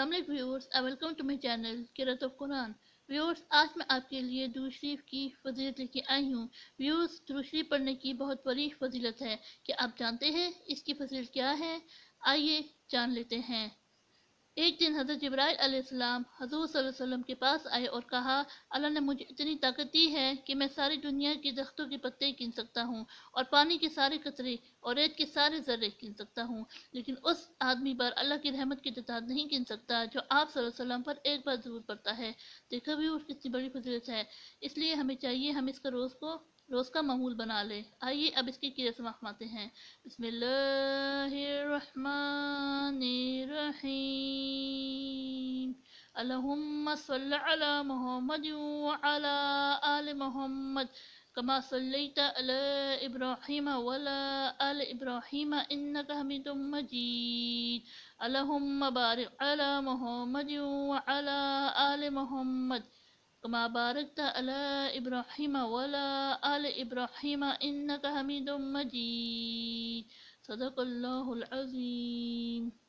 Allah viewers welcome to my channel किरत of Quran viewers आज मैं आपके लिए दूसरी की फजीलत लेके आई हूँ व्यूअर्स दूसरी पढ़ने की बहुत बड़ी फजीलत है क्या आप जानते हैं इसकी फजीलत क्या है आइए जान लेते हैं एक दिन हज़रत जब्राइल अलैहिस्सलाम हजूर वसल्लम के पास आए और कहा अल्लाह ने मुझे इतनी ताकत दी है कि मैं सारी दुनिया के दख्तों के पत्ते गिन सकता हूँ और पानी के सारे कतरे और रेत के सारे जर्रे गिन सकता हूँ लेकिन उस आदमी पर अल्लाह की रहमत की तदाद नहीं गिन सकता जो आप वसल्लम पर एक बार ज़रूर पड़ता है देखा भी और कितनी बड़ी फजीलत है इसलिए हमें चाहिए हम इसका रोज़ को रोज़ का मामूल बना लें आइए अब इसकी की रस्म आजमाते हैं बसमिल्लाहिर्रहमानिर्रहीम اللهم صل على محمد وعلى آل محمد كما صليت على إبراهيم وعلى آل إبراهيم إنك حميد مجيد اللهم بارك على محمد وعلى آل محمد كما باركت على إبراهيم وعلى آل إبراهيم إنك حميد مجيد صدق الله العظيم